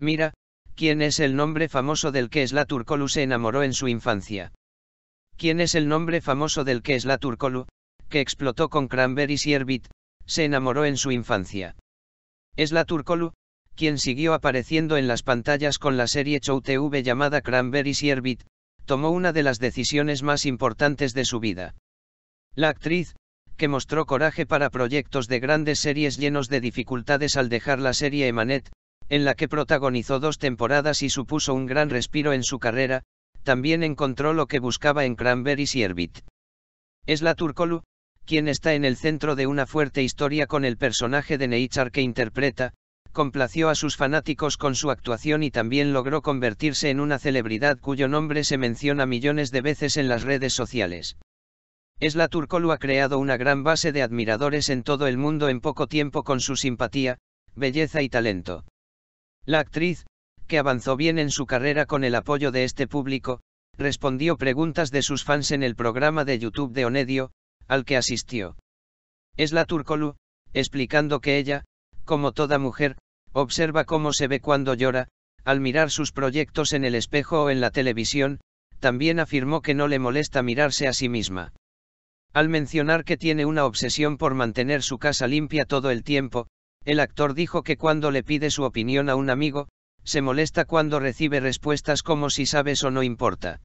Mira, ¿quién es el nombre famoso del que Esla Turcolu se enamoró en su infancia? ¿Quién es el nombre famoso del que Esla Turcolu, que explotó con Cranberry y se enamoró en su infancia? Esla Turcolu, quien siguió apareciendo en las pantallas con la serie Show TV llamada Cranberry y tomó una de las decisiones más importantes de su vida. La actriz, que mostró coraje para proyectos de grandes series llenos de dificultades al dejar la serie Emanet, en la que protagonizó dos temporadas y supuso un gran respiro en su carrera, también encontró lo que buscaba en Cranberry y Esla Es la Turkolu, quien está en el centro de una fuerte historia con el personaje de Neichar que interpreta, complació a sus fanáticos con su actuación y también logró convertirse en una celebridad cuyo nombre se menciona millones de veces en las redes sociales. Esla Turkolu ha creado una gran base de admiradores en todo el mundo en poco tiempo con su simpatía, belleza y talento. La actriz, que avanzó bien en su carrera con el apoyo de este público, respondió preguntas de sus fans en el programa de YouTube de Onedio, al que asistió. Es la Turcolu, explicando que ella, como toda mujer, observa cómo se ve cuando llora, al mirar sus proyectos en el espejo o en la televisión, también afirmó que no le molesta mirarse a sí misma. Al mencionar que tiene una obsesión por mantener su casa limpia todo el tiempo, el actor dijo que cuando le pide su opinión a un amigo, se molesta cuando recibe respuestas como si sabes o no importa.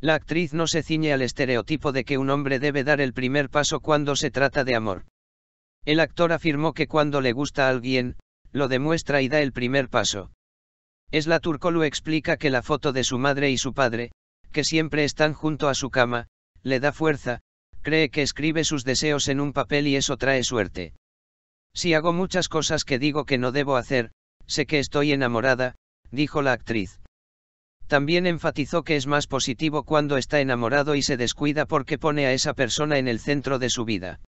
La actriz no se ciñe al estereotipo de que un hombre debe dar el primer paso cuando se trata de amor. El actor afirmó que cuando le gusta a alguien, lo demuestra y da el primer paso. Esla Turcolu explica que la foto de su madre y su padre, que siempre están junto a su cama, le da fuerza, cree que escribe sus deseos en un papel y eso trae suerte. Si hago muchas cosas que digo que no debo hacer, sé que estoy enamorada, dijo la actriz. También enfatizó que es más positivo cuando está enamorado y se descuida porque pone a esa persona en el centro de su vida.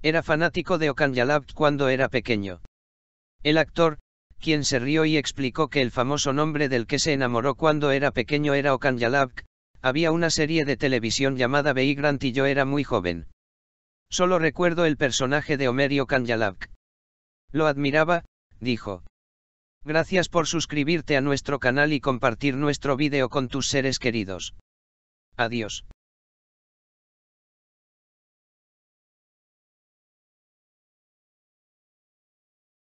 Era fanático de Okanjalab cuando era pequeño. El actor, quien se rió y explicó que el famoso nombre del que se enamoró cuando era pequeño era Okanjalab, había una serie de televisión llamada Beigrant y yo era muy joven. Solo recuerdo el personaje de Homerio Kanjalak. Lo admiraba, dijo. Gracias por suscribirte a nuestro canal y compartir nuestro vídeo con tus seres queridos. Adiós.